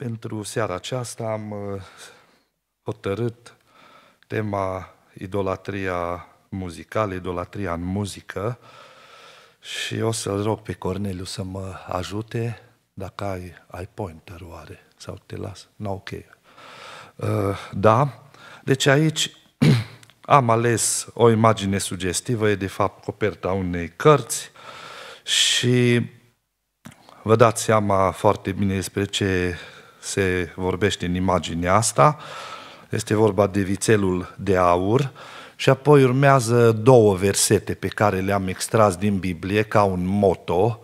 Pentru seara aceasta am uh, hotărât tema idolatria muzicală, idolatria în muzică și o să-l rog pe Corneliu să mă ajute dacă ai, ai pointer oare sau te las. No, ok. Uh, da, deci aici am ales o imagine sugestivă, e de fapt coperta unei cărți și vă dați seama foarte bine despre ce se vorbește în imaginea asta. Este vorba de vițelul de aur și apoi urmează două versete pe care le-am extras din Biblie ca un moto.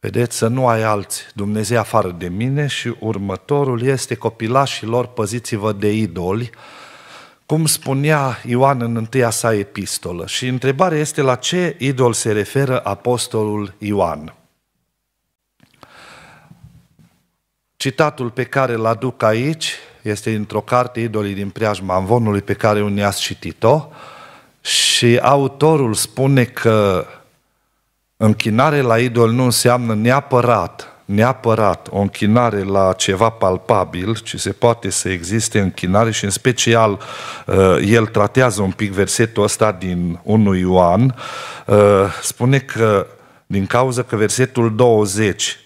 Vedeți, să nu ai alți Dumnezeu afară de mine și următorul este copilașilor păziți-vă de idoli, cum spunea Ioan în întâia sa epistolă. Și întrebarea este la ce idol se referă apostolul Ioan. Citatul pe care îl aduc aici este într-o carte Idolii din preajma Amvonului pe care unii ați citit-o și autorul spune că închinare la idol nu înseamnă neapărat, neapărat o închinare la ceva palpabil, ci se poate să existe închinare și în special uh, el tratează un pic versetul ăsta din 1 Ioan, uh, spune că din cauza că versetul 20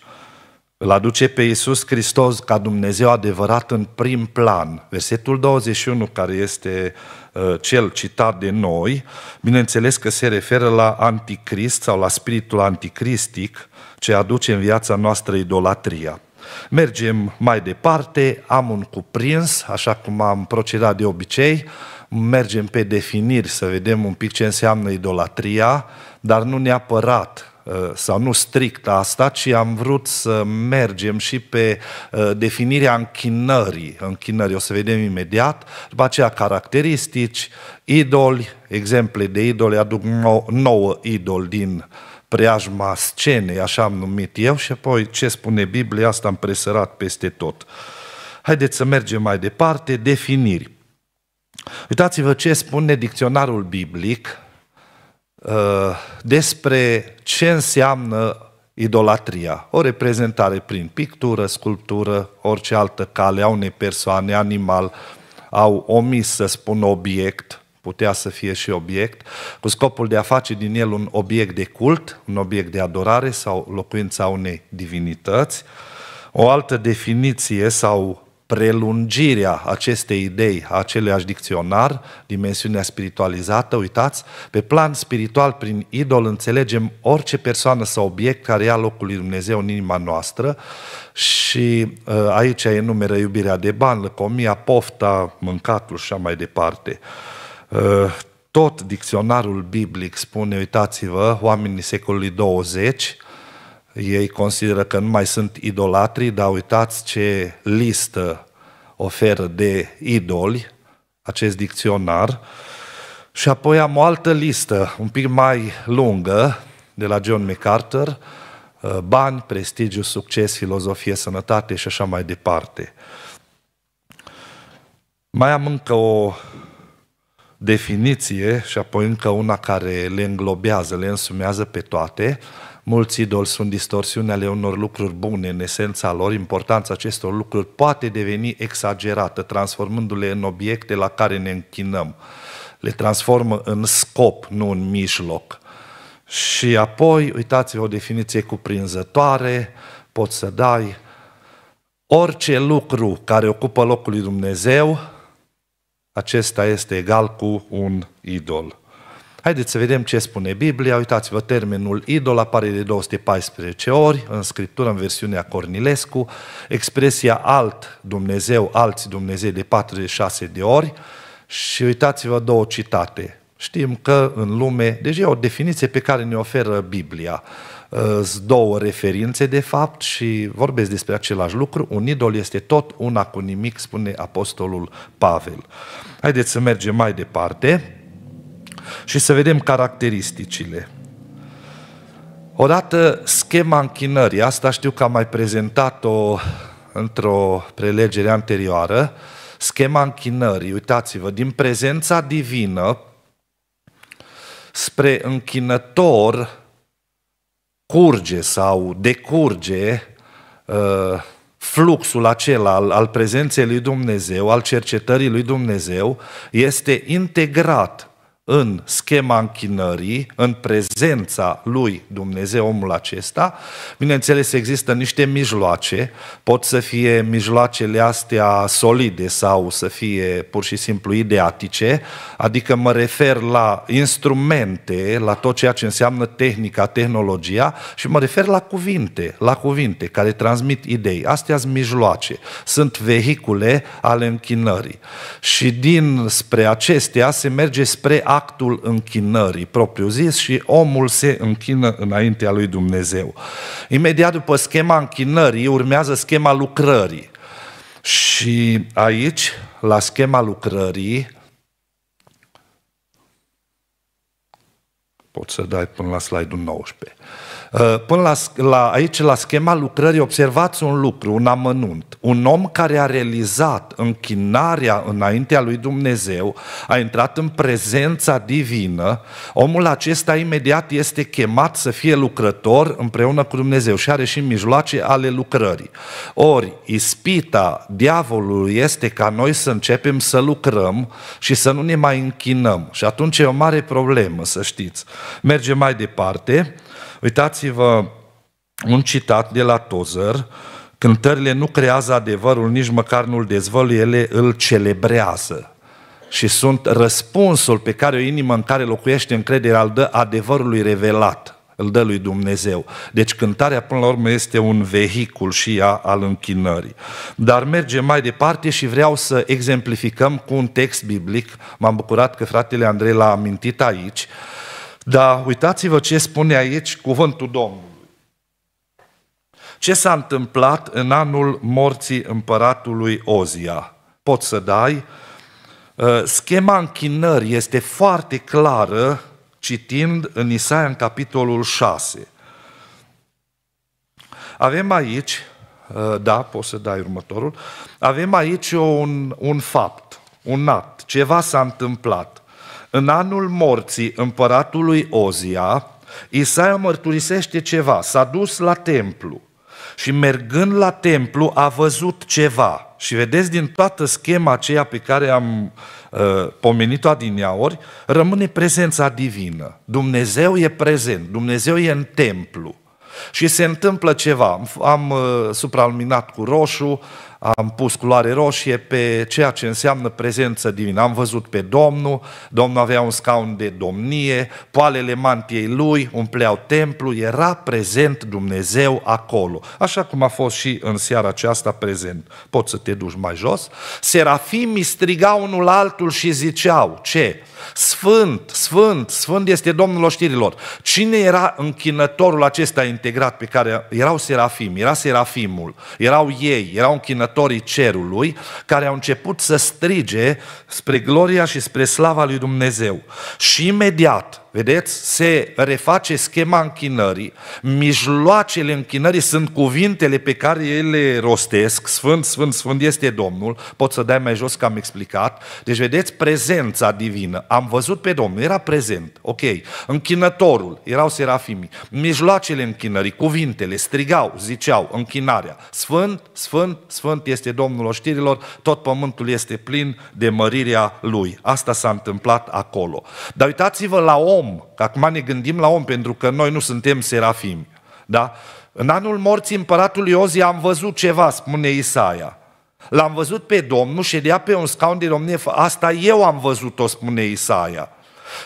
îl aduce pe Iisus Hristos ca Dumnezeu adevărat în prim plan. Versetul 21, care este uh, cel citat de noi, bineînțeles că se referă la anticrist sau la spiritul anticristic ce aduce în viața noastră idolatria. Mergem mai departe, am un cuprins, așa cum am procedat de obicei, mergem pe definiri să vedem un pic ce înseamnă idolatria, dar nu neapărat Eh, sau nu strict asta, ci am vrut să mergem și pe eh, definirea închinării. Închinării o să vedem imediat, după aceea caracteristici, idoli, exemple de idoli, aduc nouă idoli din preajma scenei, așa am numit eu, și apoi ce spune Biblia, asta am presărat peste tot. Haideți să mergem mai departe, definiri. Uitați-vă ce spune dicționarul biblic Uh, despre ce înseamnă idolatria. O reprezentare prin pictură, sculptură, orice altă cale a unei persoane, animal, au omis să spun obiect, putea să fie și obiect, cu scopul de a face din el un obiect de cult, un obiect de adorare sau locuința unei divinități. O altă definiție sau prelungirea acestei idei, a aceleași dicționar, dimensiunea spiritualizată, uitați, pe plan spiritual, prin idol, înțelegem orice persoană sau obiect care ia locul lui Dumnezeu în inima noastră și uh, aici enumeră iubirea de bani, lăcomia, pofta, mâncatul și așa mai departe. Uh, tot dicționarul biblic spune, uitați-vă, oamenii secolului 20, ei consideră că nu mai sunt idolatri, dar uitați ce listă oferă de idoli acest dicționar. Și apoi am o altă listă, un pic mai lungă, de la John MacArthur, uh, bani, prestigiu, succes, filozofie, sănătate și așa mai departe. Mai am încă o definiție și apoi încă una care le înglobează, le însumează pe toate. Mulți idoli sunt distorsiuni ale unor lucruri bune în esența lor, importanța acestor lucruri poate deveni exagerată, transformându-le în obiecte la care ne închinăm. Le transformă în scop, nu în mijloc. Și apoi, uitați-vă o definiție cuprinzătoare, poți să dai orice lucru care ocupă locul lui Dumnezeu, acesta este egal cu un idol. Haideți să vedem ce spune Biblia. Uitați-vă, termenul idol apare de 214 ori în Scriptură, în versiunea Cornilescu, expresia alt Dumnezeu, alți Dumnezei de 46 de ori și uitați-vă două citate. Știm că în lume, deja e o definiție pe care ne oferă Biblia, sunt două referințe de fapt și vorbesc despre același lucru, un idol este tot una cu nimic, spune Apostolul Pavel. Haideți să mergem mai departe și să vedem caracteristicile. Odată, schema închinării, asta știu că am mai prezentat-o într-o prelegere anterioară, schema închinării, uitați-vă, din prezența divină spre închinător curge sau decurge uh, fluxul acela al, al prezenței lui Dumnezeu, al cercetării lui Dumnezeu, este integrat în schema închinării, în prezența lui Dumnezeu, omul acesta, bineînțeles există niște mijloace, pot să fie mijloacele astea solide sau să fie pur și simplu ideatice, adică mă refer la instrumente, la tot ceea ce înseamnă tehnica, tehnologia și mă refer la cuvinte, la cuvinte care transmit idei. Astea sunt mijloace, sunt vehicule ale închinării. Și din spre acestea se merge spre actul închinării propriu-zis și omul se închină înaintea lui Dumnezeu. Imediat după schema închinării urmează schema lucrării. Și aici, la schema lucrării, pot să dai până la slide-ul 19. Uh, până la, la, aici, la schema lucrării, observați un lucru, un amănunt. Un om care a realizat închinarea înaintea lui Dumnezeu, a intrat în prezența divină, omul acesta imediat este chemat să fie lucrător împreună cu Dumnezeu și are și mijloace ale lucrării. Ori, ispita diavolului este ca noi să începem să lucrăm și să nu ne mai închinăm. Și atunci e o mare problemă, să știți. Mergem mai departe. Uitați-vă un citat de la Tozer, cântările nu creează adevărul, nici măcar nu l dezvăluie, ele îl celebrează. Și sunt răspunsul pe care o inimă în care locuiește încrederea îl dă adevărului revelat, îl dă lui Dumnezeu. Deci cântarea până la urmă este un vehicul și ea al închinării. Dar mergem mai departe și vreau să exemplificăm cu un text biblic. M-am bucurat că fratele Andrei l-a amintit aici. Dar uitați-vă ce spune aici cuvântul Domnului. Ce s-a întâmplat în anul morții împăratului Ozia? Poți să dai? Ă, schema închinării este foarte clară citind în Isaia în capitolul 6. Avem aici, ă, da, poți să dai următorul, avem aici un, un fapt, un act, ceva s-a întâmplat. În anul morții împăratului Ozia, Isaia mărturisește ceva, s-a dus la templu și mergând la templu a văzut ceva. Și vedeți din toată schema aceea pe care am uh, pomenit-o adineaori, rămâne prezența divină. Dumnezeu e prezent, Dumnezeu e în templu. Și se întâmplă ceva, am uh, cu roșu, am pus culoare roșie pe ceea ce înseamnă prezență divină. Am văzut pe Domnul, Domnul avea un scaun de domnie, poalele mantiei lui umpleau templu, era prezent Dumnezeu acolo, așa cum a fost și în seara aceasta prezent. Poți să te duci mai jos? Serafimii strigau unul altul și ziceau, ce? Sfânt, sfânt, sfânt este Domnul oștirilor. Cine era închinătorul acesta integrat pe care erau serafim, era serafimul, erau ei, erau închinătorii cerului, care au început să strige spre gloria și spre slava lui Dumnezeu. Și imediat, Vedeți? Se reface schema închinării, mijloacele închinării sunt cuvintele pe care ele rostesc, Sfânt, Sfânt, Sfânt este Domnul, pot să dai mai jos că am explicat, deci vedeți prezența divină, am văzut pe Domnul, era prezent, ok, închinătorul, erau serafimii, mijloacele închinării, cuvintele, strigau, ziceau, închinarea, Sfânt, Sfânt, Sfânt este Domnul oștirilor, tot pământul este plin de mărirea Lui, asta s-a întâmplat acolo, dar uitați-vă la om om. Acum ne gândim la om, pentru că noi nu suntem serafimi. Da? În anul morții împăratului Ozia am văzut ceva, spune Isaia. L-am văzut pe Domnul, ședea pe un scaun de domnie, asta eu am văzut-o, spune Isaia.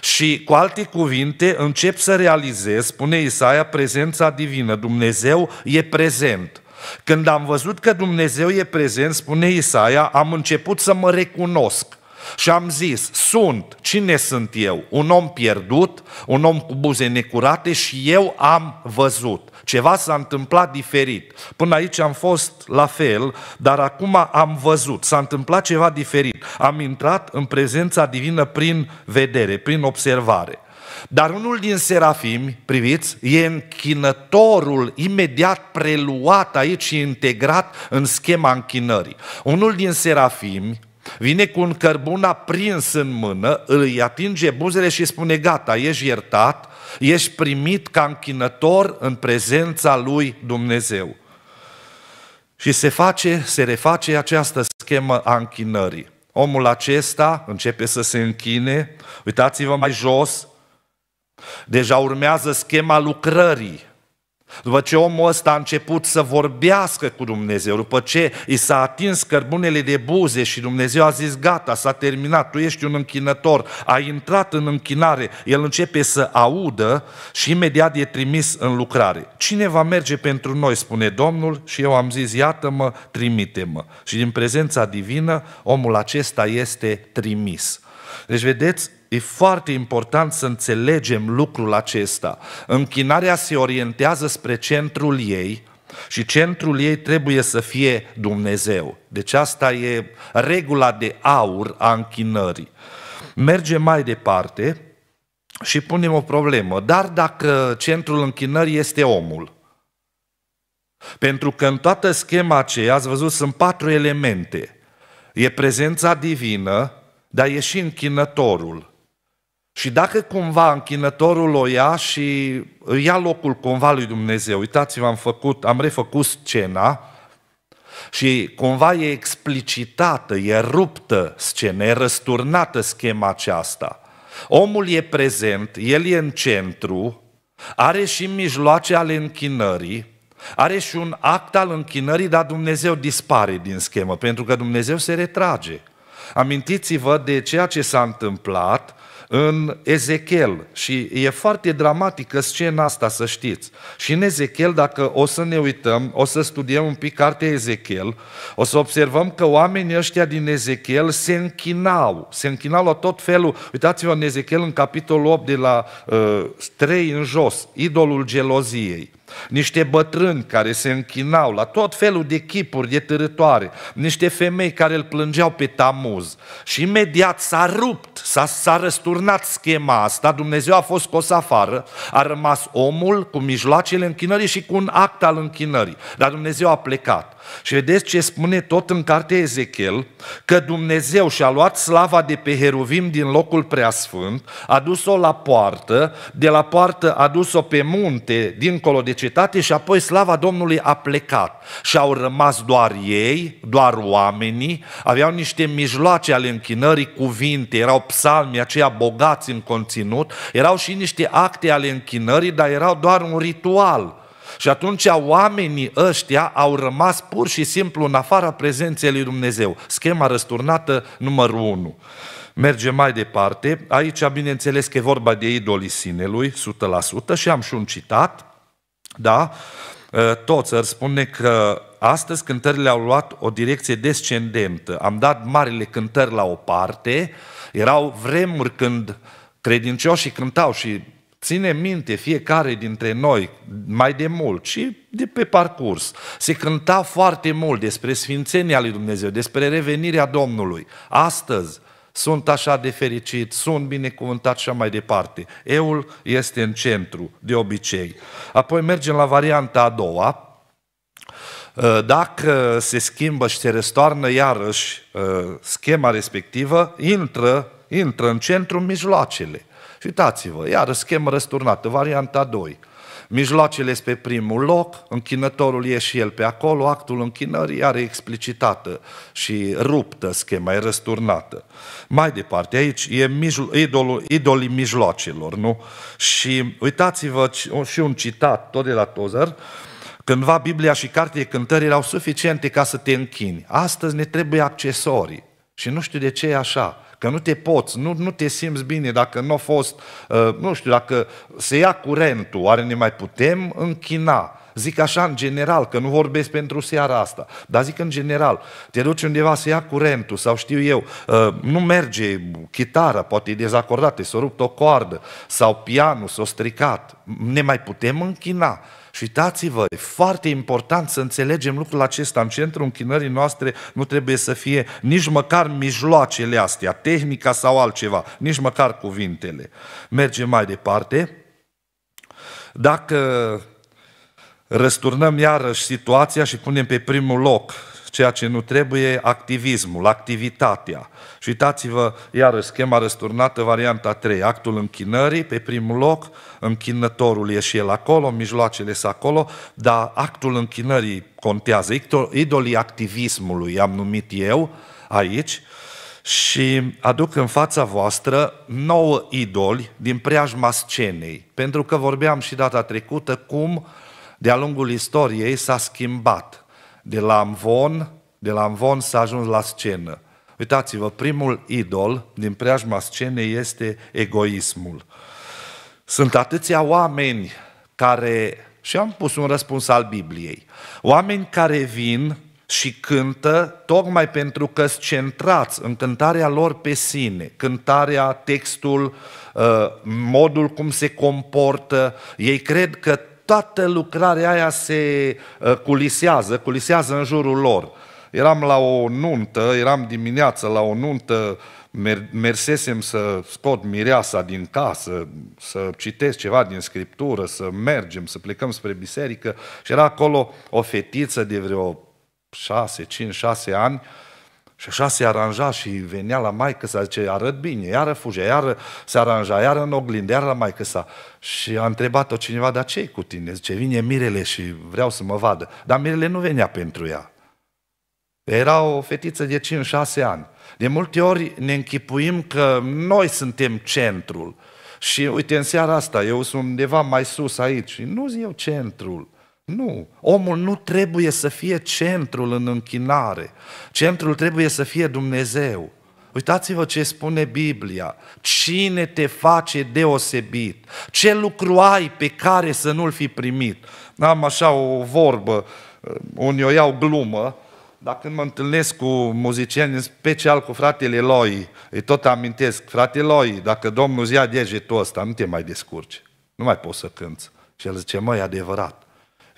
Și cu alte cuvinte încep să realizez, spune Isaia, prezența divină. Dumnezeu e prezent. Când am văzut că Dumnezeu e prezent, spune Isaia, am început să mă recunosc. Și am zis, sunt, cine sunt eu? Un om pierdut, un om cu buze necurate și eu am văzut. Ceva s-a întâmplat diferit. Până aici am fost la fel, dar acum am văzut. S-a întâmplat ceva diferit. Am intrat în prezența divină prin vedere, prin observare. Dar unul din serafimi, priviți, e închinătorul imediat preluat aici și integrat în schema închinării. Unul din serafimi Vine cu un cărbun aprins în mână, îi atinge buzele și spune, gata, ești iertat, ești primit ca închinător în prezența lui Dumnezeu. Și se face, se reface această schemă a închinării. Omul acesta începe să se închine, uitați-vă mai jos, deja urmează schema lucrării. După ce omul ăsta a început să vorbească cu Dumnezeu, după ce i s-a atins cărbunele de buze și Dumnezeu a zis, gata, s-a terminat, tu ești un închinător, a intrat în închinare, el începe să audă și imediat e trimis în lucrare. Cine va merge pentru noi, spune Domnul, și eu am zis, iată-mă, trimite-mă. Și din prezența divină, omul acesta este trimis. Deci vedeți, e foarte important să înțelegem lucrul acesta. Închinarea se orientează spre centrul ei și centrul ei trebuie să fie Dumnezeu. Deci asta e regula de aur a închinării. Mergem mai departe și punem o problemă. Dar dacă centrul închinării este omul, pentru că în toată schema aceea, ați văzut, sunt patru elemente. E prezența divină, dar e și închinătorul. Și dacă cumva închinătorul o ia și ia locul cumva lui Dumnezeu, uitați-vă, am, făcut, am refăcut scena și cumva e explicitată, e ruptă scena, e răsturnată schema aceasta. Omul e prezent, el e în centru, are și mijloace ale închinării, are și un act al închinării, dar Dumnezeu dispare din schemă, pentru că Dumnezeu se retrage. Amintiți-vă de ceea ce s-a întâmplat în Ezechiel și e foarte dramatică scena asta, să știți. Și în Ezechiel, dacă o să ne uităm, o să studiem un pic cartea Ezechiel, o să observăm că oamenii ăștia din Ezechiel se închinau, se închinau la tot felul. Uitați-vă în Ezechiel, în capitolul 8, de la uh, 3 în jos, idolul geloziei niște bătrâni care se închinau la tot felul de chipuri de târătoare, niște femei care îl plângeau pe Tamuz. Și imediat s-a rupt, s-a, s-a răsturnat schema asta, Dumnezeu a fost scos afară, a rămas omul cu mijloacele închinării și cu un act al închinării. Dar Dumnezeu a plecat. Și vedeți ce spune tot în cartea Ezechiel, că Dumnezeu și-a luat slava de pe Heruvim din locul preasfânt, a dus-o la poartă, de la poartă a dus-o pe munte, dincolo de cetate și apoi slava Domnului a plecat. Și au rămas doar ei, doar oamenii, aveau niște mijloace ale închinării, cuvinte, erau psalmi aceia bogați în conținut, erau și niște acte ale închinării, dar erau doar un ritual și atunci oamenii ăștia au rămas pur și simplu în afara prezenței lui Dumnezeu. Schema răsturnată numărul 1. Mergem mai departe. Aici, bineînțeles că e vorba de idolii sinelui, 100%, și am și un citat, da? Toți ar spune că astăzi cântările au luat o direcție descendentă. Am dat marile cântări la o parte, erau vremuri când credincioșii cântau și Ține minte fiecare dintre noi mai de mult și de pe parcurs. Se cânta foarte mult despre sfințenia lui Dumnezeu, despre revenirea Domnului. Astăzi sunt așa de fericit, sunt binecuvântat și mai departe. Eul este în centru, de obicei. Apoi mergem la varianta a doua, uh, dacă se schimbă și se răstoarnă iarăși uh, schema respectivă, intră, intră în centru mijloacele. Uitați-vă, iară schemă răsturnată, varianta 2. Mijloacele este pe primul loc, închinătorul e și el pe acolo, actul închinării are explicitată și ruptă schema, e răsturnată. Mai departe, aici e mijlo- idolul, idolii mijloacelor, nu? Și uitați-vă și un citat, tot de la Tozer, Cândva Biblia și cartea cântări erau suficiente ca să te închini. Astăzi ne trebuie accesorii. Și nu știu de ce e așa că nu te poți, nu, nu te simți bine, dacă nu a fost, uh, nu știu, dacă se ia curentul, oare ne mai putem închina? Zic așa în general, că nu vorbesc pentru seara asta, dar zic în general, te duci undeva să ia curentul sau știu eu, uh, nu merge chitară, poate e dezacordată, s-a rupt o coardă sau pianul s-a stricat, ne mai putem închina. Și uitați-vă, e foarte important să înțelegem lucrul acesta. În centrul închinării noastre nu trebuie să fie nici măcar mijloacele astea, tehnica sau altceva, nici măcar cuvintele. Mergem mai departe. Dacă răsturnăm iarăși situația și punem pe primul loc ceea ce nu trebuie, activismul, activitatea. Și uitați-vă, iarăși, schema răsturnată, varianta 3, actul închinării, pe primul loc, închinătorul e și el acolo, mijloacele sunt acolo, dar actul închinării contează, idolii activismului, am numit eu aici, și aduc în fața voastră nouă idoli din preajma scenei. Pentru că vorbeam și data trecută cum de-a lungul istoriei s-a schimbat de la amvon, de la amvon s-a ajuns la scenă. Uitați-vă, primul idol din preajma scenei este egoismul. Sunt atâția oameni care, și am pus un răspuns al Bibliei, oameni care vin și cântă tocmai pentru că sunt centrați în cântarea lor pe sine, cântarea, textul, uh, modul cum se comportă. Ei cred că toată lucrarea aia se uh, culisează, culisează în jurul lor. Eram la o nuntă, eram dimineață la o nuntă, mer- mersesem să scot mireasa din casă, să citesc ceva din scriptură, să mergem, să plecăm spre biserică și era acolo o fetiță de vreo 6, 5, 6 ani, uh, și așa se aranja și venea la maică să zice, arăt bine, iară fuge, iară se aranja, iară în oglindă, iară la maică sa. Și a întrebat-o cineva, dar ce cu tine? Zice, vine Mirele și vreau să mă vadă. Dar Mirele nu venea pentru ea. Era o fetiță de 5-6 ani. De multe ori ne închipuim că noi suntem centrul. Și uite, în seara asta, eu sunt undeva mai sus aici. Nu eu centrul. Nu. Omul nu trebuie să fie centrul în închinare. Centrul trebuie să fie Dumnezeu. Uitați-vă ce spune Biblia. Cine te face deosebit? Ce lucru ai pe care să nu-l fi primit? Am așa o vorbă, unii o iau glumă, dar când mă întâlnesc cu muzicieni, în special cu fratele Loi, îi tot amintesc, fratele Loi, dacă Domnul îți ia degetul ăsta, nu te mai descurci, nu mai poți să cânți. Și el zice, măi, adevărat.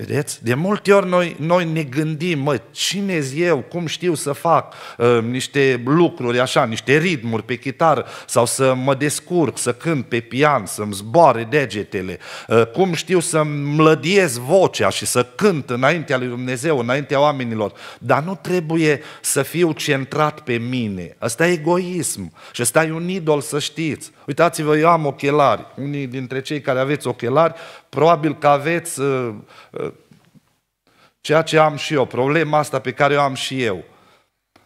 Vedeți? De multe ori noi, noi ne gândim, mă, cine eu, cum știu să fac uh, niște lucruri așa, niște ritmuri pe chitară sau să mă descurc, să cânt pe pian, să-mi zboare degetele, uh, cum știu să-mi mlădiez vocea și să cânt înaintea lui Dumnezeu, înaintea oamenilor. Dar nu trebuie să fiu centrat pe mine. Asta e egoism și ăsta e un idol, să știți. Uitați-vă, eu am ochelari. Unii dintre cei care aveți ochelari, Probabil că aveți uh, uh, ceea ce am și eu, problema asta pe care o am și eu.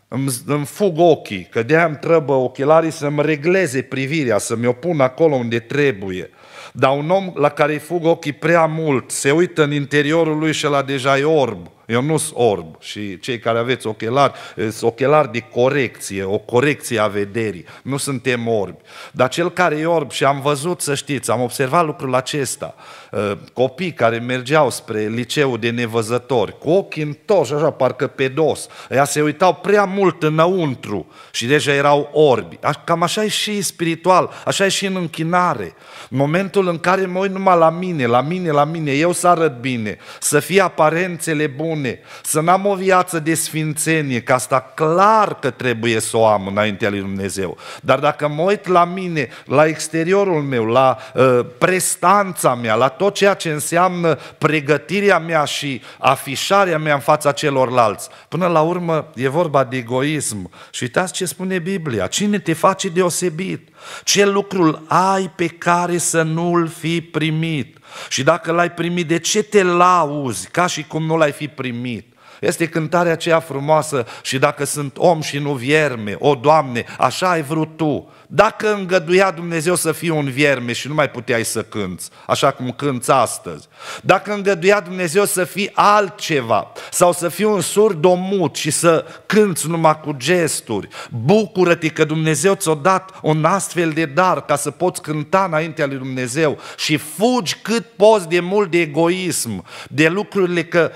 Îmi, îmi fug ochii, că de-aia îmi trebuie ochelarii să-mi regleze privirea, să-mi o pun acolo unde trebuie. Uh, dar un om la care îi fug ochii prea mult, se uită în interiorul lui și la deja e orb. Eu nu sunt orb și cei care aveți ochelari, eh, sunt ochelari de corecție, o corecție a vederii. Nu suntem orbi. Dar cel care e orb și am văzut, să știți, am observat lucrul acesta, eh, copii care mergeau spre liceu de nevăzători, cu ochii întoși, așa, parcă pe dos, ea se uitau prea mult înăuntru și deja erau orbi. Cam așa e și spiritual, așa e și în închinare. momentul momentul în care mă uit numai la mine, la mine, la mine, eu să arăt bine, să fie aparențele bune, să n-am o viață de sfințenie, că asta clar că trebuie să o am înaintea lui Dumnezeu. Dar dacă mă uit la mine, la exteriorul meu, la uh, prestanța mea, la tot ceea ce înseamnă pregătirea mea și afișarea mea în fața celorlalți, până la urmă e vorba de egoism. Și uitați ce spune Biblia, cine te face deosebit? Ce lucrul ai pe care să nu-l fi primit? Și dacă l-ai primit, de ce te lauzi ca și cum nu l-ai fi primit? Este cântarea aceea frumoasă și dacă sunt om și nu vierme, o Doamne, așa ai vrut Tu. Dacă îngăduia Dumnezeu să fie un vierme și nu mai puteai să cânți, așa cum cânți astăzi, dacă îngăduia Dumnezeu să fii altceva sau să fii un surdomut și să cânți numai cu gesturi, bucură-te că Dumnezeu ți-a dat un astfel de dar ca să poți cânta înaintea lui Dumnezeu și fugi cât poți de mult de egoism, de lucrurile că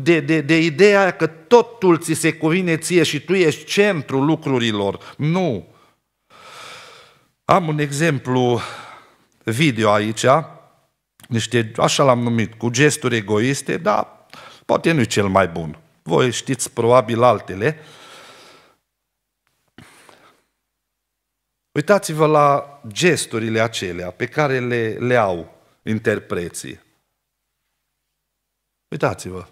de, de, de ideea că totul ți se cuvine ție și tu ești centrul lucrurilor. Nu! Am un exemplu video aici, niște, așa l-am numit, cu gesturi egoiste, dar poate nu e cel mai bun. Voi știți probabil altele. Uitați-vă la gesturile acelea pe care le, le au interpreții. Uitați-vă.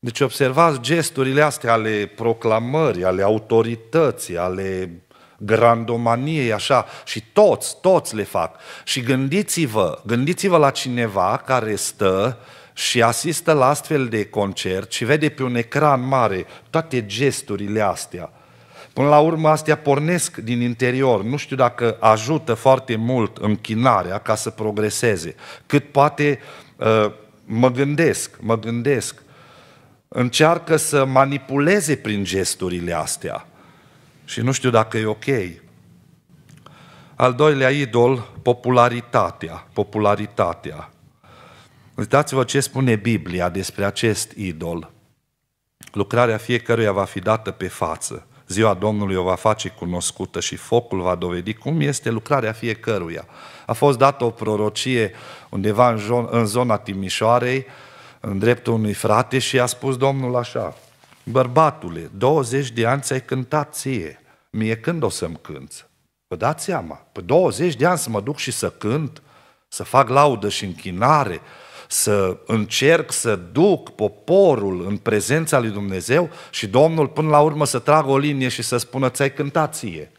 Deci observați gesturile astea ale proclamării, ale autorității, ale grandomaniei, așa, și toți, toți le fac. Și gândiți-vă, gândiți-vă la cineva care stă și asistă la astfel de concert și vede pe un ecran mare toate gesturile astea. Până la urmă, astea pornesc din interior. Nu știu dacă ajută foarte mult închinarea ca să progreseze. Cât poate, uh, mă gândesc, mă gândesc încearcă să manipuleze prin gesturile astea. Și nu știu dacă e ok. Al doilea idol, popularitatea. Popularitatea. Uitați-vă ce spune Biblia despre acest idol. Lucrarea fiecăruia va fi dată pe față. Ziua Domnului o va face cunoscută și focul va dovedi cum este lucrarea fiecăruia. A fost dată o prorocie undeva în, zona Timișoarei, în dreptul unui frate și i-a spus Domnul așa, bărbatule, 20 de ani ți-ai cântat ție, mie când o să-mi cânți? Vă dați seama, pe 20 de ani să mă duc și să cânt, să fac laudă și închinare, să încerc să duc poporul în prezența lui Dumnezeu și Domnul până la urmă să tragă o linie și să spună ți-ai cântat ție.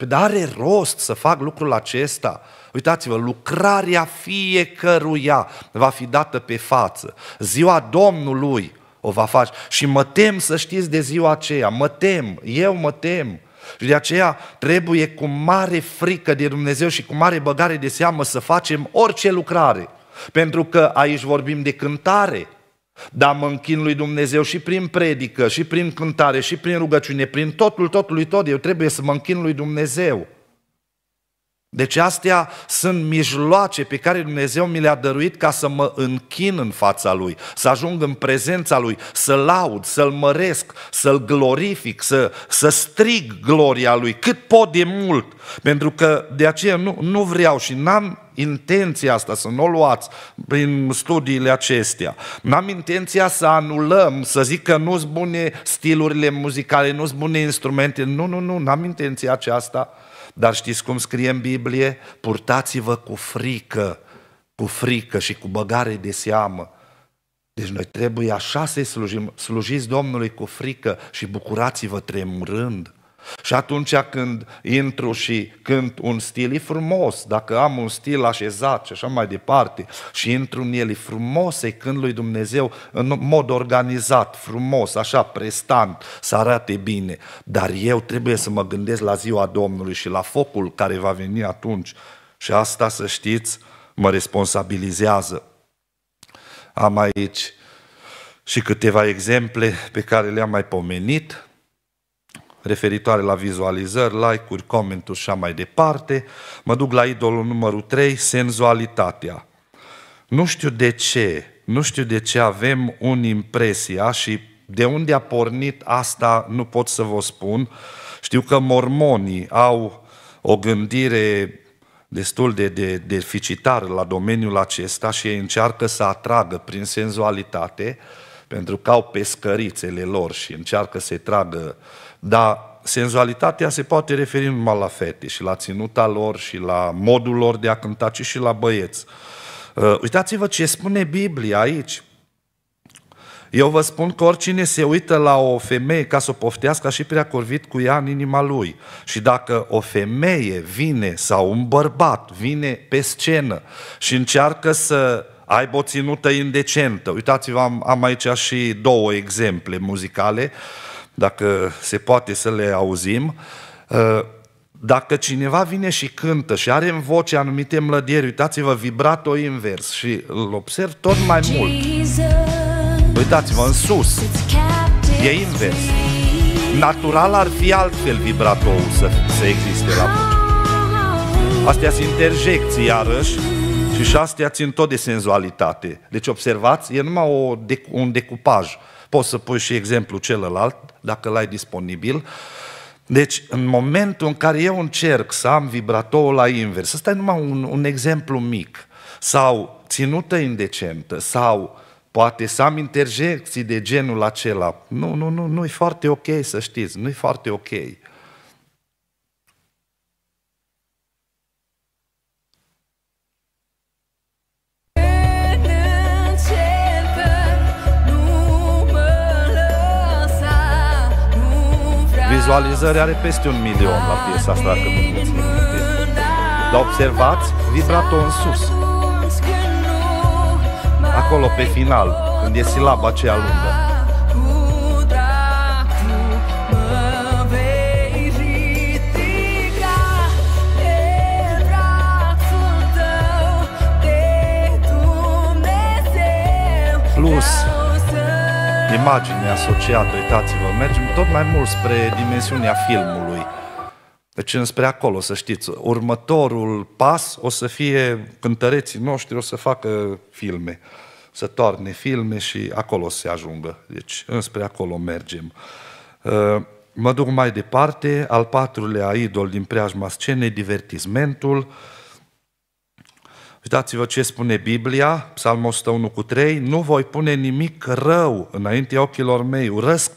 Păi dar are rost să fac lucrul acesta. Uitați-vă, lucrarea fiecăruia va fi dată pe față. Ziua Domnului o va face. Și mă tem să știți de ziua aceea, mă tem, eu mă tem. Și de aceea trebuie cu mare frică de Dumnezeu și cu mare băgare de seamă să facem orice lucrare. Pentru că aici vorbim de cântare, dar mă închin lui Dumnezeu și prin predică, și prin cântare, și prin rugăciune, prin totul, totul, tot. Eu trebuie să mă închin lui Dumnezeu. Deci astea sunt mijloace pe care Dumnezeu mi le-a dăruit ca să mă închin în fața Lui, să ajung în prezența Lui, să laud, să-L măresc, să-L glorific, să, să strig gloria Lui cât pot de mult. Pentru că de aceea nu, nu vreau și n-am intenția asta, să nu o luați prin studiile acestea. N-am intenția să anulăm, să zic că nu-s bune stilurile muzicale, nu-s bune instrumente. Nu, nu, nu, n-am intenția aceasta dar știți cum scrie în Biblie? Purtați-vă cu frică, cu frică și cu băgare de seamă. Deci noi trebuie așa să-i slujim. Slujiți Domnului cu frică și bucurați-vă tremurând. Și atunci când intru și cânt un stil, e frumos, dacă am un stil așezat și așa mai departe și intru în el, e frumos e când lui Dumnezeu în mod organizat, frumos, așa, prestant, să arate bine. Dar eu trebuie să mă gândesc la ziua Domnului și la focul care va veni atunci. Și asta, să știți, mă responsabilizează. Am aici și câteva exemple pe care le-am mai pomenit, referitoare la vizualizări, like-uri, comenturi și așa mai departe. Mă duc la idolul numărul 3, senzualitatea. Nu știu de ce, nu știu de ce avem un impresia și de unde a pornit asta nu pot să vă spun. Știu că mormonii au o gândire destul de, de deficitară la domeniul acesta și ei încearcă să atragă prin senzualitate, pentru că au pescărițele lor și încearcă să-i tragă uh, dar senzualitatea se poate referi numai la fete și la ținuta lor și la modul lor de a cânta, ci și la băieți. Uh, uitați-vă ce spune Biblia aici. Eu vă spun că oricine se uită la o femeie ca să o poftească și prea curvit cu ea în inima lui. Și dacă o femeie vine sau un bărbat vine pe scenă și încearcă să aibă o ținută indecentă. Uitați-vă, am, am aici și două exemple muzicale. Uh, dacă se poate să le auzim, ă, dacă cineva vine și cântă și are în voce anumite mlădieri, uitați-vă, vibrato invers și îl observ tot mai mult. Uitați-vă, în sus, e invers. Natural ar fi altfel vibratoul să, să existe la voce. Astea sunt interjecții, iarăși, și și astea țin tot de senzualitate. Deci observați, e numai o, un decupaj. Poți să pui și exemplu celălalt, dacă l-ai disponibil. Deci, în momentul în care eu încerc să am vibratorul la invers, ăsta e numai un, un exemplu mic, sau ținută indecentă, sau poate să am interjecții de genul acela. Nu, nu, nu, nu e foarte ok să știți, nu e foarte ok. vizualizări are peste un milion la piesa asta, dacă nu Dar observați vibrato în sus. Acolo pe final, când e silaba aceea lungă. Plus, imagine asociată, uitați-vă, mergem tot mai mult spre dimensiunea filmului. Deci înspre acolo, să știți, următorul pas o să fie cântăreții noștri, o să facă filme, să toarne filme și acolo se ajungă. Deci înspre acolo mergem. Ă, mă duc mai departe, al patrulea idol din preajma scenei, divertismentul, Uitați-vă ce spune Biblia, Psalmul 101 cu 3, nu voi pune nimic rău înaintea ochilor mei,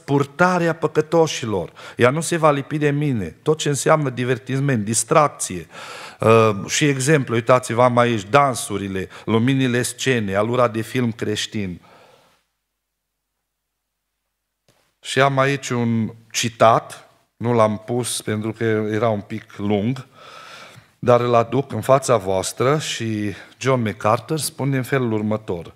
purtarea păcătoșilor, ea nu se va lipi de mine, tot ce înseamnă divertisment, distracție. Uh, și exemplu, uitați-vă am aici, dansurile, luminile scene, alura de film creștin. Și am aici un citat, nu l-am pus pentru că era un pic lung, dar îl aduc în fața voastră și John MacArthur spune în felul următor.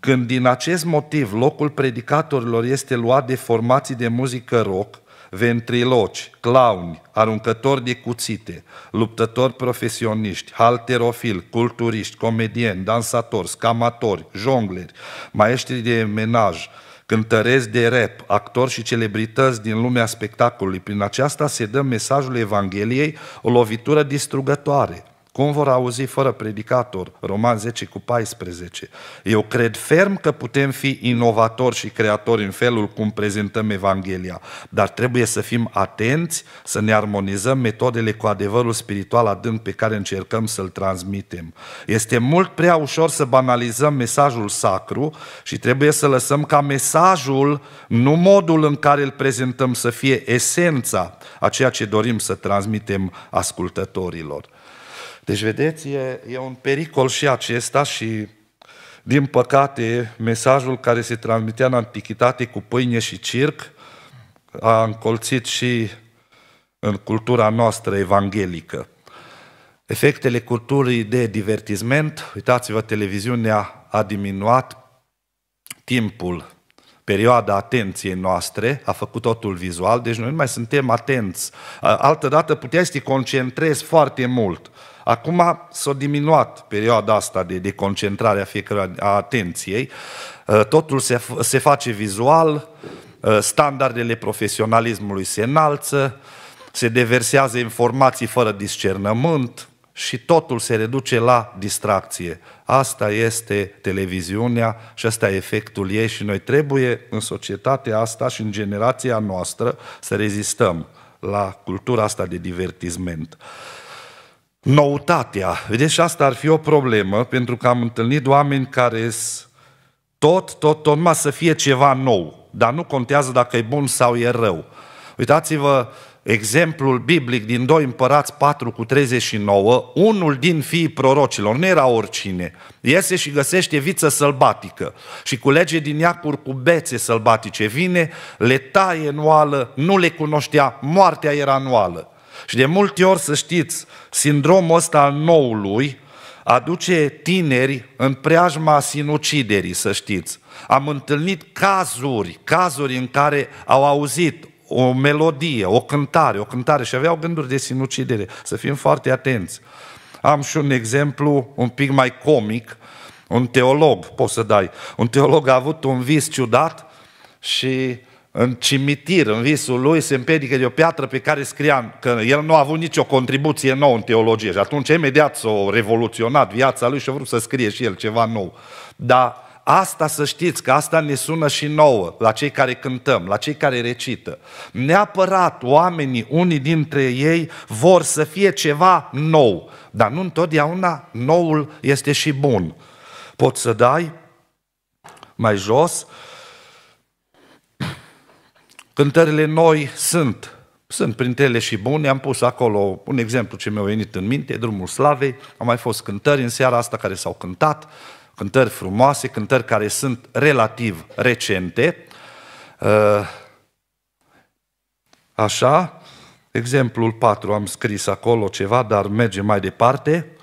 Când din acest motiv locul predicatorilor este luat de formații de muzică rock, ventriloci, clowni, aruncători de cuțite, luptători profesioniști, halterofili, culturiști, comedieni, dansatori, scamatori, jongleri, maestri de menaj, cântăreți de rap, actori și celebrități din lumea spectacolului. Prin aceasta se dă mesajul Evangheliei o lovitură distrugătoare – cum vor auzi fără predicator? Roman 10 cu 14. Eu cred ferm că putem fi inovatori și creatori în felul cum prezentăm Evanghelia, dar trebuie să fim atenți, să ne armonizăm metodele cu adevărul spiritual adânc pe care încercăm să-l transmitem. Este mult prea ușor să banalizăm mesajul sacru și trebuie să lăsăm ca mesajul, nu modul în care îl prezentăm, să fie esența a ceea ce dorim să transmitem ascultătorilor. Deci, vedeți, e, e un pericol și acesta și, din păcate, mesajul care se transmitea în antichitate cu pâine și circ a încolțit și în cultura noastră evanghelică. Efectele culturii de divertisment, uitați-vă, televiziunea a diminuat timpul, perioada atenției noastre, a făcut totul vizual, deci noi nu mai suntem atenți. Altădată puteai să te concentrezi foarte mult. Acum s-a diminuat perioada asta de, de concentrare a fiecăruia a atenției, uh, totul se, se face vizual, uh, standardele profesionalismului se înalță, se deversează informații fără discernământ și totul se reduce la distracție. Asta este televiziunea și asta e efectul ei și noi trebuie în societatea asta și în generația noastră să rezistăm la cultura asta de divertisment noutatea. Vedeți, și asta ar fi o problemă, pentru că am întâlnit oameni care tot, tot, tot, numai să fie ceva nou, dar nu contează dacă e bun sau e rău. Uitați-vă exemplul biblic din 2 împărați 4 cu 39, unul din fiii prorocilor, nu era oricine, iese și găsește viță sălbatică și culege din ea curcubețe sălbatice, vine, le taie în oală, nu le cunoștea, moartea era în oală. Și de multe ori, să știți, sindromul ăsta al noului aduce tineri în preajma sinuciderii, să știți. Am întâlnit cazuri, cazuri în care au auzit o melodie, o cântare, o cântare și aveau gânduri de sinucidere. Să fim foarte atenți. Am și un exemplu un pic mai comic, un teolog, poți să dai, un teolog a avut un vis ciudat și în cimitir, în visul lui, se împiedică de o piatră pe care scria că el nu a avut nicio contribuție nouă în teologie. Și atunci imediat s-a revoluționat viața lui și a vrut să scrie și el ceva nou. Dar asta să știți că asta ne sună și nouă, la cei care cântăm, la cei care recită. Neapărat oamenii, unii dintre ei, vor să fie ceva nou. Dar nu întotdeauna noul este și bun. Poți să dai mai jos, uh, Cântările noi sunt, sunt printre ele și bune, am pus acolo un exemplu ce mi-a venit în minte, Drumul Slavei, au mai fost cântări în seara asta care s-au cântat, cântări frumoase, cântări care sunt relativ recente. Uh, așa, exemplul 4 am scris acolo ceva, dar merge mai departe.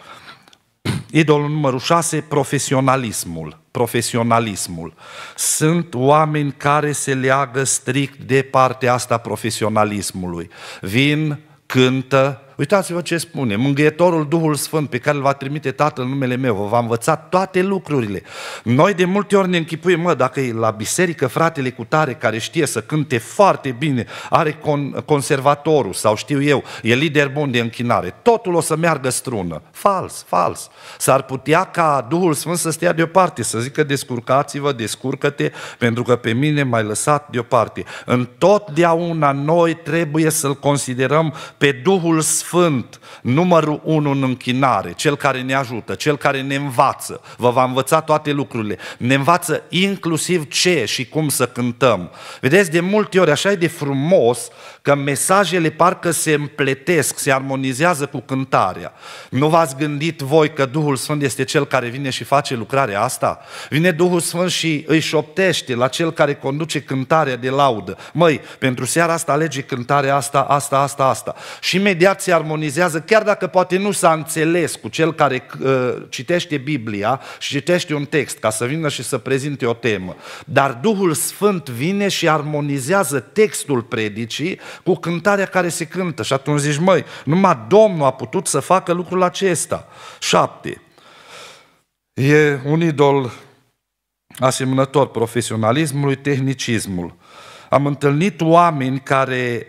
Idolul numărul 6, profesionalismul. Profesionalismul. Sunt oameni care se leagă strict de partea asta profesionalismului. Vin, cântă, Uitați-vă ce spune, mângâietorul Duhul Sfânt pe care îl va trimite Tatăl în numele meu, vă va învăța toate lucrurile. Noi de multe ori ne închipuim, mă, dacă e la biserică fratele cu tare care știe să cânte foarte bine, are con- conservatorul sau știu eu, e lider bun de închinare, totul o să meargă strună. Fals, fals. S-ar putea ca Duhul Sfânt să stea deoparte, să zică descurcați-vă, descurcă-te, pentru că pe mine m-ai lăsat deoparte. Întotdeauna noi trebuie să-L considerăm pe Duhul Sfânt sfânt, numărul unu în închinare, cel care ne ajută, cel care ne învață, vă va învăța toate lucrurile, ne învață inclusiv ce și cum să cântăm. Vedeți, de multe ori așa e de frumos că mesajele parcă se împletesc, se armonizează cu cântarea. Nu v-ați gândit voi că Duhul Sfânt este cel care vine și face lucrarea asta? Vine Duhul Sfânt și îi șoptește la cel care conduce cântarea de laudă. Măi, pentru seara asta alege cântarea asta, asta, asta, asta. Și imediat se armonizează, chiar dacă poate nu s-a înțeles cu cel care uh, citește Biblia și citește un text ca să vină și să prezinte o temă. Dar Duhul Sfânt vine și armonizează textul predicii cu cântarea care se cântă. Și atunci zici, măi, numai Domnul a putut să facă lucrul acesta. Șapte. E un idol asemănător profesionalismului, tehnicismul. Am întâlnit oameni care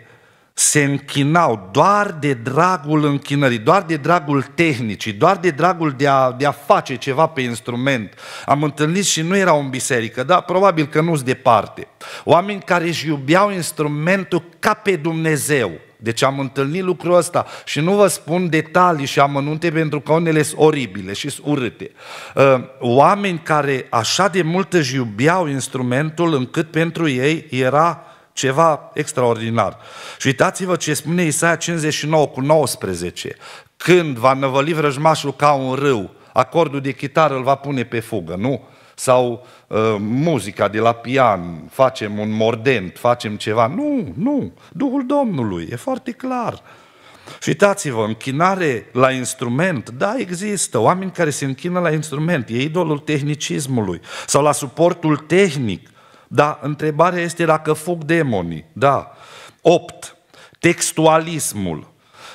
se închinau doar de dragul închinării, doar de dragul tehnicii, doar de dragul de a, de a face ceva pe instrument. Am întâlnit și nu era o biserică, dar probabil că nu-s departe. Oameni care își iubeau instrumentul ca pe Dumnezeu. Deci am întâlnit lucrul ăsta și nu vă spun detalii și amănunte pentru că unele sunt oribile și sunt urâte. Ă, oameni care așa de mult își iubeau instrumentul încât pentru ei era ceva extraordinar. Și uitați-vă ce spune Isaia 59 cu 19. Când va năvăli vrăjmașul ca un râu, acordul de chitară îl va pune pe fugă, nu? Sau uh, muzica de la pian, facem un mordent, facem ceva. Nu, nu, Duhul Domnului, e foarte clar. Și uitați-vă, închinare la instrument, da, există oameni care se închină la instrument, e idolul tehnicismului sau la suportul tehnic. Da, întrebarea este dacă fug demonii. Da. 8. Textualismul.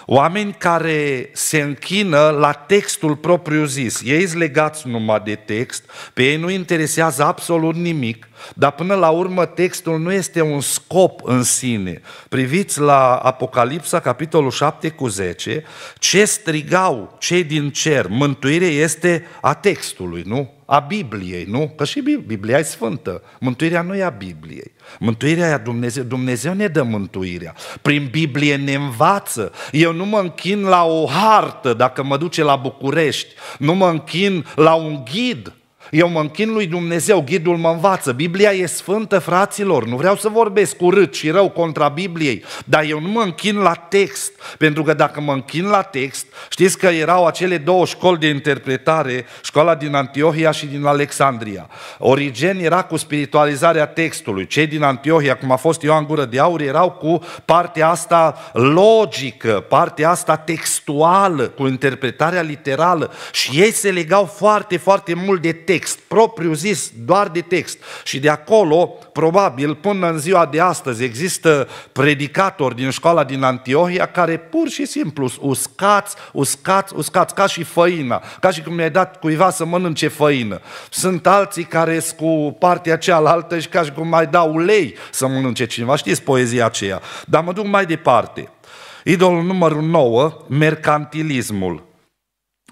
Oameni care se închină la textul propriu zis. Ei sunt legați numai de text, pe ei nu interesează absolut nimic dar până la urmă textul nu este un scop în sine. Priviți la Apocalipsa, capitolul 7 cu 10, ce strigau cei din cer. Mântuirea este a textului, nu? A Bibliei, nu? Că și Biblia e sfântă. Mântuirea nu e a Bibliei. Mântuirea e a Dumnezeu. Dumnezeu ne dă mântuirea. Prin Biblie ne învață. Eu nu mă închin la o hartă dacă mă duce la București. Nu mă închin la un ghid eu mă închin lui Dumnezeu, ghidul mă învață. Biblia e sfântă, fraților. Nu vreau să vorbesc urât și rău contra Bibliei, dar eu nu mă închin la text. Pentru că dacă mă închin la text, știți că erau acele două școli de interpretare, școala din Antiohia și din Alexandria. Origen era cu spiritualizarea textului. Cei din Antiohia, cum a fost Ioan Gură de Aur, erau cu partea asta logică, partea asta textuală, cu interpretarea literală. Și ei se legau foarte, foarte mult de text text, propriu zis, doar de text. Și de acolo, probabil, până în ziua de astăzi, există predicatori din școala din Antiohia care pur și simplu uscați, uscați, uscați, ca și făina, ca și cum mi-ai dat cuiva să mănânce făină. Sunt alții care sunt cu partea cealaltă și ca și cum mai dau ulei să mănânce cineva. Știți poezia aceea. Dar mă duc mai departe. Idolul numărul 9, mercantilismul.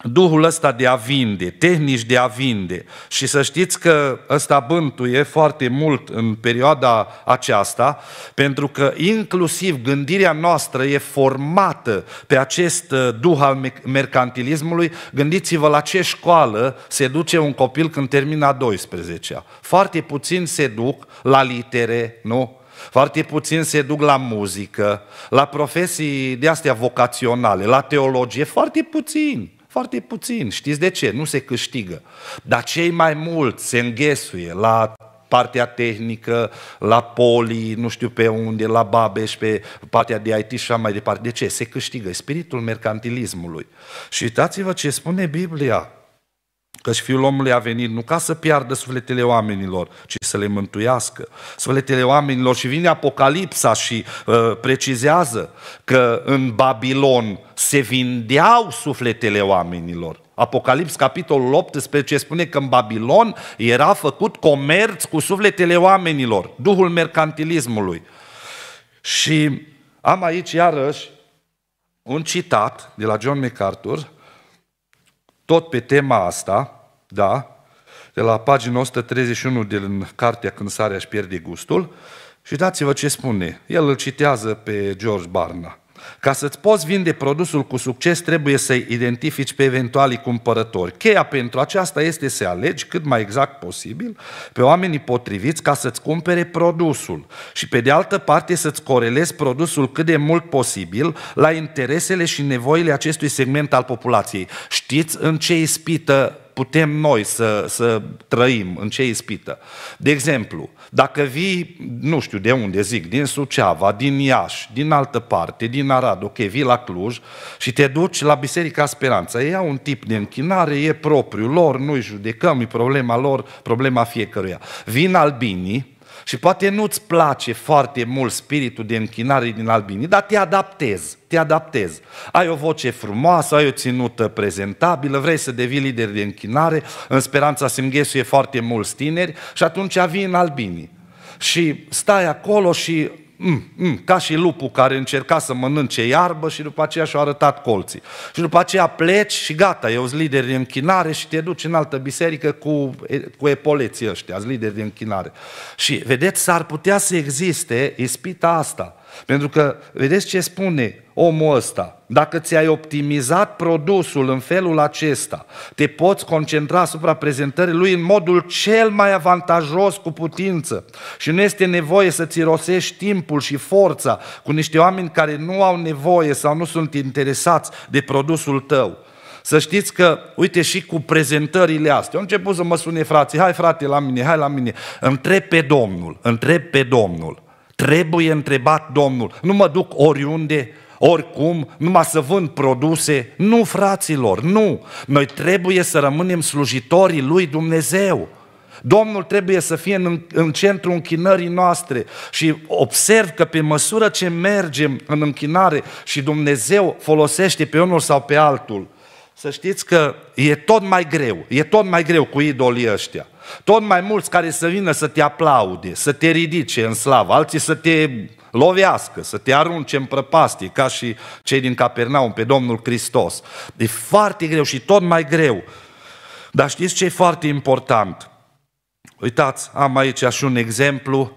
Duhul ăsta de a vinde, tehnici de a vinde. Și să știți că ăsta bântuie foarte mult în perioada aceasta, pentru că inclusiv gândirea noastră e formată pe acest uh, duh al mercantilismului. Gândiți-vă la ce școală se duce un copil când termina 12-a. Foarte puțin se duc la litere, nu? Foarte puțin se duc la muzică, la profesii de astea vocaționale, la teologie, foarte puțin. Foarte puțin. Știți de ce? Nu se câștigă. Dar cei mai mulți se înghesuie la partea tehnică, la poli, nu știu pe unde, la Babeș, pe partea de IT și așa mai departe. De ce? Se câștigă spiritul mercantilismului. Și uitați-vă ce spune Biblia Căci Fiul omului a venit nu ca să piardă sufletele oamenilor, ci să le mântuiască. Sufletele oamenilor și vine Apocalipsa și uh, precizează că în Babilon se vindeau sufletele oamenilor. Apocalips, capitolul 18, spune că în Babilon era făcut comerț cu sufletele oamenilor, duhul mercantilismului. Și am aici iarăși un citat de la John MacArthur, tot pe tema asta, da, de la pagina 131 din cartea Când sarea își pierde gustul, și dați-vă ce spune. El îl citează pe George Barna. Ca să-ți poți vinde produsul cu succes, trebuie să-i identifici pe eventualii cumpărători. Cheia pentru aceasta este să alegi cât mai exact posibil pe oamenii potriviți ca să-ți cumpere produsul și pe de altă parte să-ți corelezi produsul cât de mult posibil la interesele și nevoile acestui segment al populației. Știți în ce ispită putem noi să, să trăim, în ce ispită. De exemplu, dacă vii, nu știu de unde zic, din Suceava, din Iași, din altă parte, din Arad, ok, vii la Cluj și te duci la Biserica Speranța, ei au un tip de închinare, e propriu lor, nu-i judecăm, e problema lor, problema fiecăruia. Vin albinii, și poate nu-ți place foarte mult spiritul de închinare din albini, dar te adaptezi, te adaptezi. Ai o voce frumoasă, ai o ținută prezentabilă, vrei să devii lider de închinare, în speranța să înghesuie foarte mulți tineri și atunci vii în albini Și stai acolo și mm, mm, ca și lupul care încerca să mănânce iarbă și după aceea și-a arătat colții. Și după aceea pleci și gata, eu sunt lider de închinare și te duci în altă biserică cu, cu epoleții ăștia, lideri de închinare. Și vedeți, s-ar putea să existe ispita asta – pentru că, vedeți ce spune omul ăsta, dacă ți-ai optimizat produsul în felul acesta, te poți concentra asupra prezentării lui în modul cel mai avantajos cu putință și nu este nevoie să-ți rosești timpul și forța cu niște oameni care nu au nevoie sau nu sunt interesați de produsul tău. Să știți că, uite, și cu prezentările astea, eu am început să mă sune frații, hai frate la mine, hai la mine, întreb pe Domnul, întreb pe Domnul. Trebuie întrebat Domnul. Nu mă duc oriunde, oricum, numai să vând produse. Nu, fraților, nu. Noi trebuie să rămânem slujitorii lui Dumnezeu. Domnul trebuie să fie în, în centrul închinării noastre și observ că pe măsură ce mergem în închinare și Dumnezeu folosește pe unul sau pe altul, să știți că e tot mai greu, e tot mai greu cu idolii ăștia. Tot mai mulți care să vină să te aplaude, să te ridice în slavă, alții să te lovească, să te arunce în prăpastie, ca și cei din Capernaum pe Domnul Hristos. E foarte greu și tot mai greu. Dar știți ce e foarte important? Uitați, am aici și un exemplu,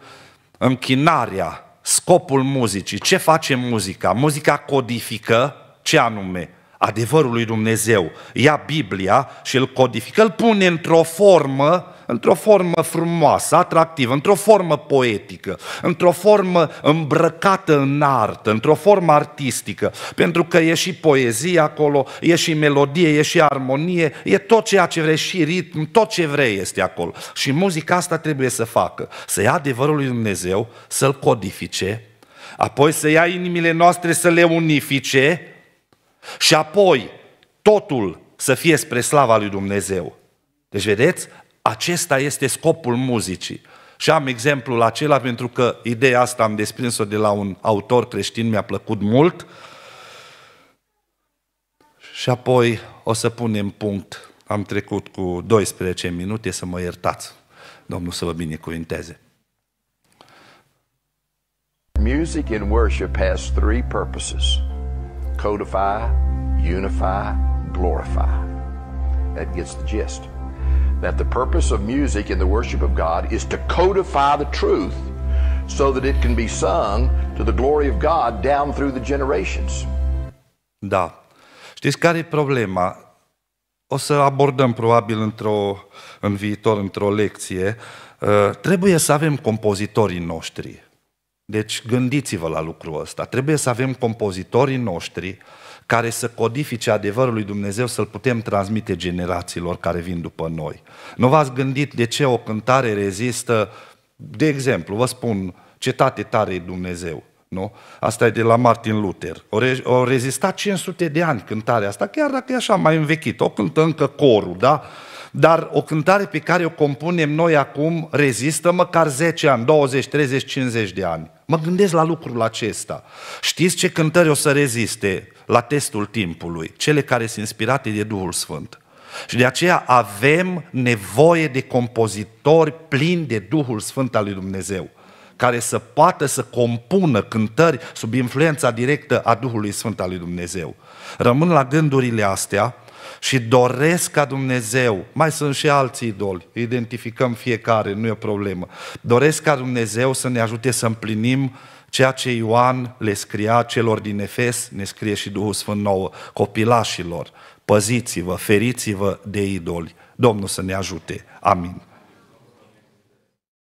închinarea, scopul muzicii. Ce face muzica? Muzica codifică ce anume? Adevărul lui Dumnezeu. Ia Biblia și îl codifică, îl pune într-o formă într-o formă frumoasă, atractivă, într-o formă poetică, într-o formă îmbrăcată în artă, într-o formă artistică, pentru că e și poezie acolo, e și melodie, e și armonie, e tot ceea ce vrei și ritm, tot ce vrei este acolo. Și muzica asta trebuie să facă, să ia adevărul lui Dumnezeu, să-l codifice, apoi să ia inimile noastre să le unifice și apoi totul să fie spre slava lui Dumnezeu. Deci, vedeți, acesta este scopul muzicii. Și am exemplul acela pentru că ideea asta am desprins-o de la un autor creștin, mi-a plăcut mult. Și apoi o să punem punct. Am trecut cu 12 minute, să mă iertați. Domnul să vă binecuvinteze. Music in worship has three purposes. Codify, unify, glorify. That gets the gist. that the purpose of music in the worship of God is to codify the truth so that it can be sung to the glory of God down through the generations. Da. Știți care e problema? O să abordăm probabil într-o, în viitor, într-o lecție. Uh, trebuie să avem compozitorii noștri Deci gândiți-vă la lucrul ăsta. Trebuie să avem compozitorii noștri care să codifice adevărul lui Dumnezeu, să-l putem transmite generațiilor care vin după noi. Nu v-ați gândit de ce o cântare rezistă, de exemplu, vă spun, cetate tare e Dumnezeu. Nu? Asta e de la Martin Luther. O, re- o 500 de ani cântarea asta, chiar dacă e așa mai învechită. O cântă încă corul, da? Dar o cântare pe care o compunem noi acum rezistă măcar 10 ani, 20, 30, 50 de ani. Mă gândesc la lucrul acesta. Știți ce cântări o să reziste la testul timpului? Cele care sunt inspirate de Duhul Sfânt. Și de aceea avem nevoie de compozitori plini de Duhul Sfânt al lui Dumnezeu care să poată să compună cântări sub influența directă a Duhului Sfânt al lui Dumnezeu. Rămân la gândurile astea și doresc ca Dumnezeu, mai sunt și alți idoli, identificăm fiecare, nu e o problemă, doresc ca Dumnezeu să ne ajute să împlinim ceea ce Ioan le scria celor din Efes, ne scrie și Duhul Sfânt nouă, copilașilor, păziți-vă, feriți-vă de idoli. Domnul să ne ajute. Amin.